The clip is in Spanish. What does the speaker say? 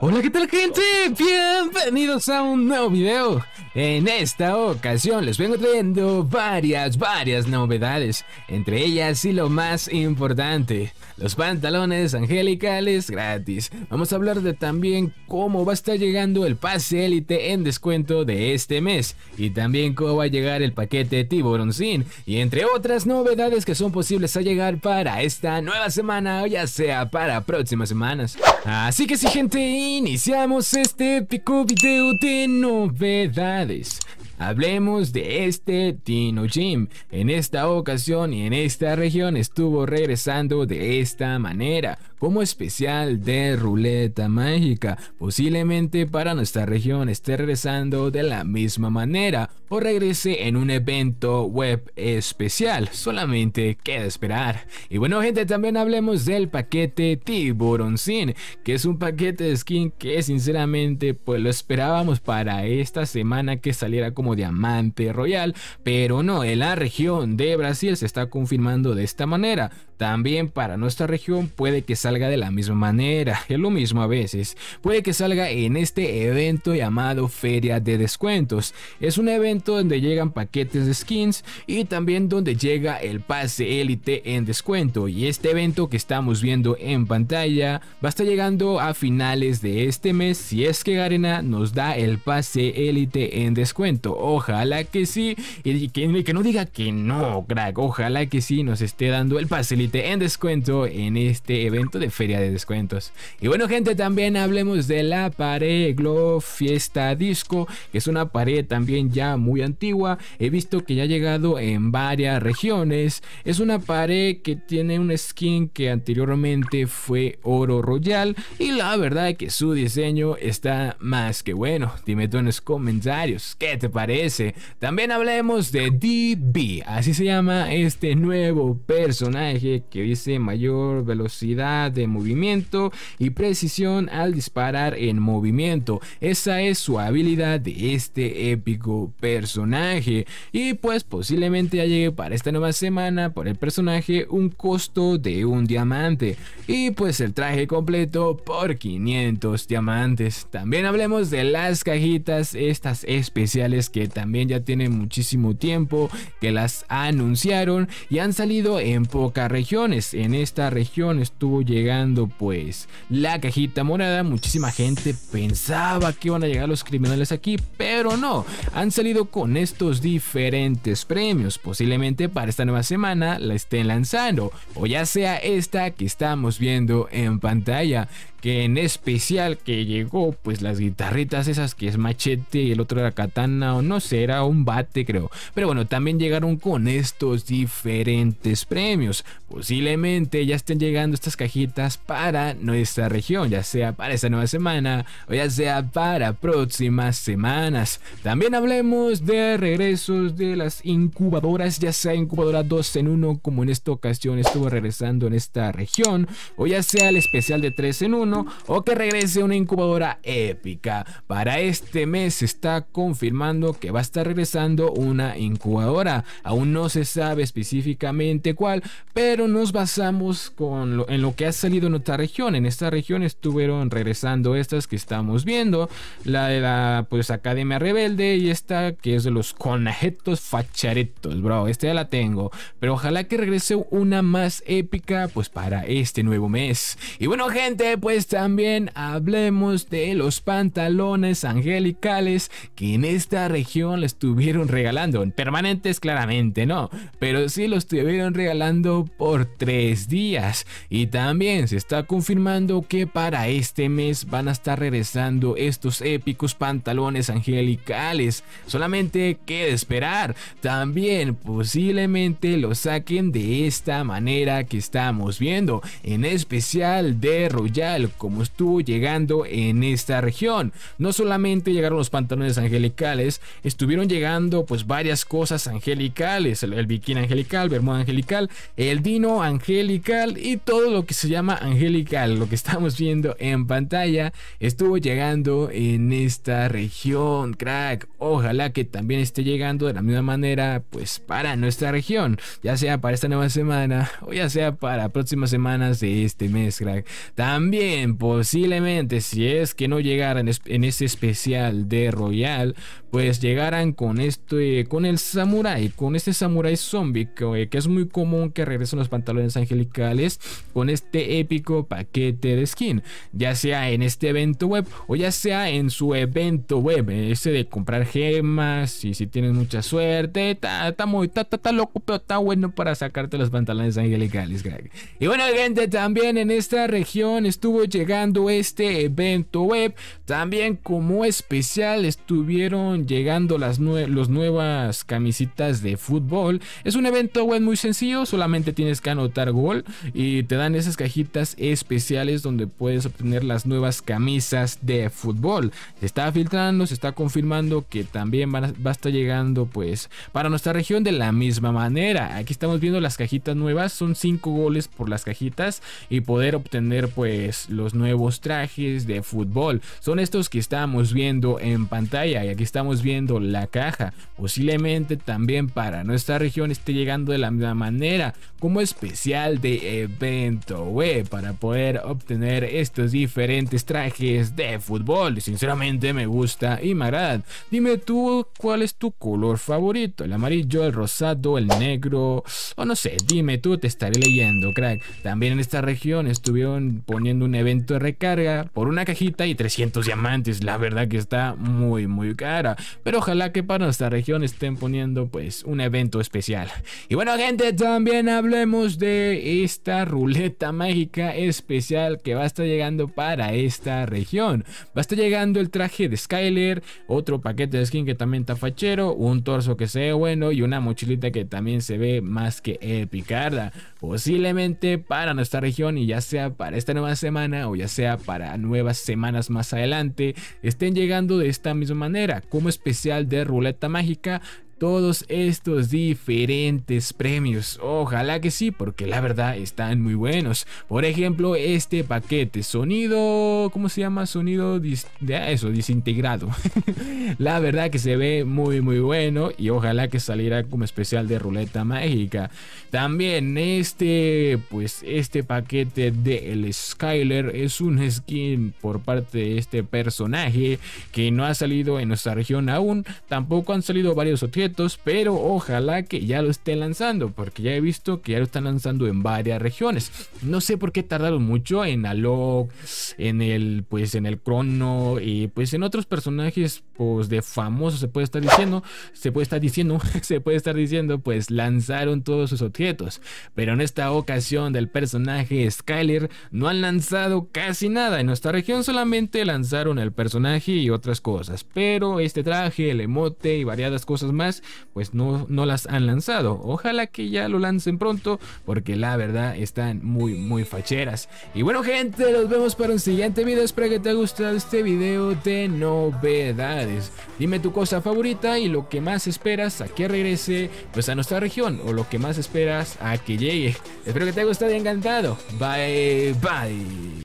Hola, ¿qué tal gente? Bienvenidos a un nuevo video. En esta ocasión les vengo trayendo varias, varias novedades. Entre ellas y lo más importante, los pantalones angelicales gratis. Vamos a hablar de también cómo va a estar llegando el pase élite en descuento de este mes. Y también cómo va a llegar el paquete tiburón Y entre otras novedades que son posibles a llegar para esta nueva semana o ya sea para próximas semanas. Así que sí gente, Iniciamos este épico video de novedades. Hablemos de este Tino Jim. En esta ocasión y en esta región estuvo regresando de esta manera, como especial de ruleta mágica. Posiblemente para nuestra región esté regresando de la misma manera o regrese en un evento web especial. Solamente queda esperar. Y bueno gente, también hablemos del paquete Tiburón Sin, que es un paquete de skin que sinceramente pues lo esperábamos para esta semana que saliera como diamante royal, pero no, en la región de Brasil se está confirmando de esta manera. También para nuestra región puede que salga de la misma manera, es lo mismo a veces. Puede que salga en este evento llamado Feria de Descuentos. Es un evento donde llegan paquetes de skins y también donde llega el pase élite en descuento. Y este evento que estamos viendo en pantalla va a estar llegando a finales de este mes si es que Garena nos da el pase élite en descuento. Ojalá que sí. Y que, no diga que no, crack. Ojalá que sí nos esté dando el paselite en descuento en este evento de feria de descuentos. Y bueno, gente, también hablemos de la pared Glow Fiesta Disco, que es una pared también ya muy antigua. He visto que ya ha llegado en varias regiones. Es una pared que tiene un skin que anteriormente fue oro royal. Y la verdad es que su diseño está más que bueno. Dime tú en los comentarios qué te parece también hablemos de DB, así se llama este nuevo personaje que dice mayor velocidad de movimiento y precisión al disparar en movimiento. Esa es su habilidad de este épico personaje. Y pues posiblemente ya llegue para esta nueva semana por el personaje un costo de un diamante. Y pues el traje completo por 500 diamantes. También hablemos de las cajitas estas especiales que que también ya tiene muchísimo tiempo que las anunciaron y han salido en pocas regiones. En esta región estuvo llegando pues la cajita morada. Muchísima gente pensaba que iban a llegar los criminales aquí, pero no. Han salido con estos diferentes premios. Posiblemente para esta nueva semana la estén lanzando o ya sea esta que estamos viendo en pantalla que en especial que llegó, pues las guitarritas esas que es machete y el otro era katana o no sé, era un bate creo. Pero bueno, también llegaron con estos diferentes premios. Posiblemente ya estén llegando estas cajitas para nuestra región, ya sea para esta nueva semana o ya sea para próximas semanas. También hablemos de regresos de las incubadoras, ya sea incubadora 2 en 1 como en esta ocasión estuvo regresando en esta región o ya sea el especial de 3 en 1 o que regrese una incubadora épica. Para este mes se está confirmando que va a estar regresando una incubadora. Aún no se sabe específicamente cuál, pero nos basamos con en lo que ha salido en otra región. En esta región estuvieron regresando estas que estamos viendo, la de la pues Academia Rebelde y esta que es de los conajetos facharetos, bro. Esta ya la tengo, pero ojalá que regrese una más épica pues para este nuevo mes. Y bueno, gente, pues pues también hablemos de los pantalones angelicales que en esta región le estuvieron regalando. en Permanentes claramente, ¿no? Pero sí los estuvieron regalando por tres días. Y también se está confirmando que para este mes van a estar regresando estos épicos pantalones angelicales. Solamente queda esperar. También posiblemente lo saquen de esta manera que estamos viendo. En especial de Royal como estuvo llegando en esta región. No solamente llegaron los pantalones angelicales, estuvieron llegando pues varias cosas angelicales, el, el bikini angelical, bermuda angelical, el dino angelical y todo lo que se llama angelical, lo que estamos viendo en pantalla, estuvo llegando en esta región, crack. Ojalá que también esté llegando de la misma manera pues para nuestra región, ya sea para esta nueva semana o ya sea para próximas semanas de este mes, crack. También posiblemente si es que no llegaran en, en ese especial de Royal, pues llegaran con este, con el Samurai, con este samurai zombie eh, que, es muy común que regresen los pantalones angelicales con este épico paquete de skin, ya sea en este evento web o ya sea en su evento web, ese de comprar gemas y si tienes mucha suerte, está muy, loco, pero está bueno para sacarte los pantalones angelicales, Y bueno, gente, también en esta región estuvo llegando este evento web, también como especial estuvieron llegando las, los nuevas camisetas de fútbol. Es un evento web muy sencillo, solamente tienes que anotar gol y te dan esas cajitas especiales donde puedes obtener las nuevas camisas de fútbol. Se está filtrando, se está confirmando que también va a estar llegando pues para nuestra región de la misma manera. Aquí estamos viendo las cajitas nuevas, son 5 goles por las cajitas y poder obtener pues los nuevos trajes de fútbol. Son estos que estamos viendo en pantalla y aquí estamos viendo la caja. Posiblemente también para nuestra región esté llegando de la misma manera como especial de evento web para poder obtener estos diferentes trajes de fútbol. Sinceramente me gusta y me agradan. Dime tú cuál es tu color favorito, el amarillo, el rosado, el negro o no sé, dime tú, te estaré leyendo, crack. También en esta región estuvieron poniendo un evento de recarga por una cajita y 300 diamantes. La verdad que está muy muy cara. Pero ojalá que para nuestra región estén poniendo pues un evento especial. Y bueno gente, también hablemos de esta ruleta mágica especial que va a estar llegando para esta región. Va a estar llegando el traje de Skyler, otro paquete de skin que también está fachero, un torso que se ve bueno y una mochilita que también se ve más que epicarda. Posiblemente para nuestra región y ya sea para esta nueva semana o ya sea para nuevas semanas más adelante, estén llegando de esta misma manera. Como especial de ruleta mágica todos estos diferentes premios. Ojalá que sí, porque la verdad están muy buenos. Por ejemplo, este paquete sonido, ¿cómo se llama? Sonido de ah, eso, disintegrado. la verdad que se ve muy muy bueno y ojalá que saliera como especial de ruleta mágica. También este, pues este paquete de el Skyler es un skin por parte de este personaje que no ha salido en nuestra región aún. Tampoco han salido varios objetos pero ojalá que ya lo esté lanzando, porque ya he visto que ya lo están lanzando en varias regiones. No sé por qué tardaron mucho en Alok, en el pues en el Crono y pues en otros personajes pues de famoso se puede estar diciendo, se puede estar diciendo, se puede estar diciendo, pues lanzaron todos sus objetos, pero en esta ocasión del personaje Skyler no han lanzado casi nada. En nuestra región solamente lanzaron el personaje y otras cosas, pero este traje, el emote y variadas cosas más pues no, no las han lanzado. Ojalá que ya lo lancen pronto, porque la verdad están muy, muy facheras. Y bueno, gente, nos vemos para un siguiente video. Espero que te haya gustado este video de novedades. Dime tu cosa favorita y lo que más esperas a que regrese pues a nuestra región o lo que más esperas a que llegue. Espero que te haya gustado y encantado. Bye, bye.